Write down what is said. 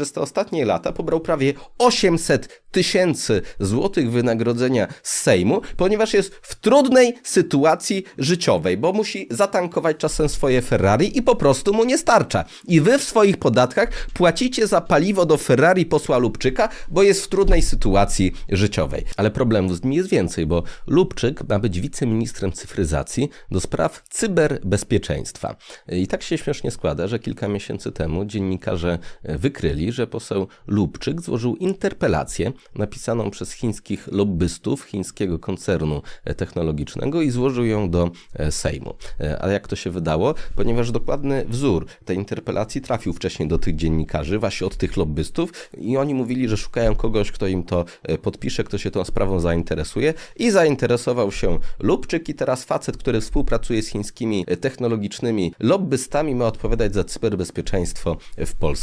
przez te ostatnie lata pobrał prawie 800 tysięcy złotych wynagrodzenia z Sejmu, ponieważ jest w trudnej sytuacji życiowej, bo musi zatankować czasem swoje Ferrari i po prostu mu nie starcza. I wy w swoich podatkach płacicie za paliwo do Ferrari posła Lubczyka, bo jest w trudnej sytuacji życiowej. Ale problemów z nim jest więcej, bo Lubczyk ma być wiceministrem cyfryzacji do spraw cyberbezpieczeństwa. I tak się śmiesznie składa, że kilka miesięcy temu dziennikarze wykryli, że poseł Lubczyk złożył interpelację napisaną przez chińskich lobbystów chińskiego koncernu e, technologicznego i złożył ją do e, Sejmu. E, a jak to się wydało? Ponieważ dokładny wzór tej interpelacji trafił wcześniej do tych dziennikarzy, właśnie od tych lobbystów i oni mówili, że szukają kogoś, kto im to podpisze, kto się tą sprawą zainteresuje i zainteresował się Lubczyk i teraz facet, który współpracuje z chińskimi technologicznymi lobbystami ma odpowiadać za cyberbezpieczeństwo w Polsce.